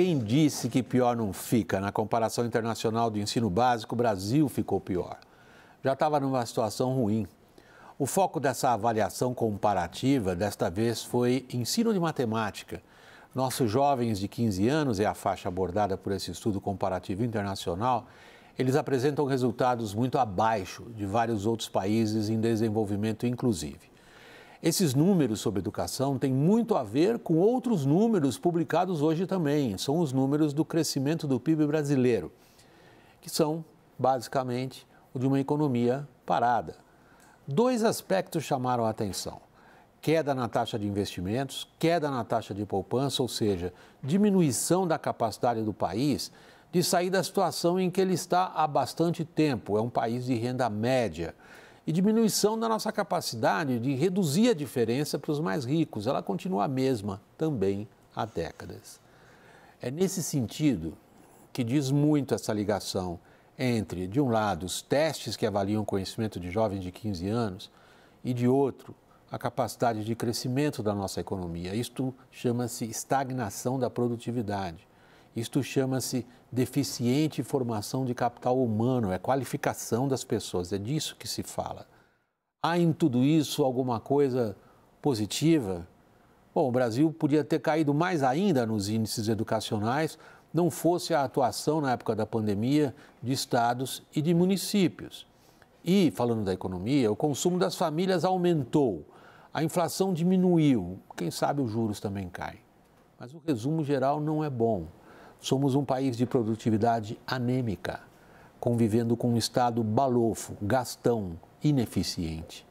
Quem disse que pior não fica? Na comparação internacional do ensino básico, o Brasil ficou pior. Já estava numa situação ruim. O foco dessa avaliação comparativa, desta vez, foi ensino de matemática. Nossos jovens de 15 anos, é a faixa abordada por esse estudo comparativo internacional, eles apresentam resultados muito abaixo de vários outros países em desenvolvimento, inclusive. Esses números sobre educação têm muito a ver com outros números publicados hoje também. São os números do crescimento do PIB brasileiro, que são basicamente o de uma economia parada. Dois aspectos chamaram a atenção queda na taxa de investimentos, queda na taxa de poupança, ou seja, diminuição da capacidade do país de sair da situação em que ele está há bastante tempo. É um país de renda média e diminuição da nossa capacidade de reduzir a diferença para os mais ricos. Ela continua a mesma também há décadas. É nesse sentido que diz muito essa ligação entre, de um lado, os testes que avaliam o conhecimento de jovens de 15 anos e, de outro, a capacidade de crescimento da nossa economia. Isto chama-se estagnação da produtividade. Isto chama-se deficiente formação de capital humano, é qualificação das pessoas, é disso que se fala. Há em tudo isso alguma coisa positiva? Bom, o Brasil podia ter caído mais ainda nos índices educacionais, não fosse a atuação na época da pandemia de estados e de municípios. E, falando da economia, o consumo das famílias aumentou, a inflação diminuiu, quem sabe os juros também caem. Mas o resumo geral não é bom. Somos um país de produtividade anêmica, convivendo com um Estado balofo, gastão, ineficiente.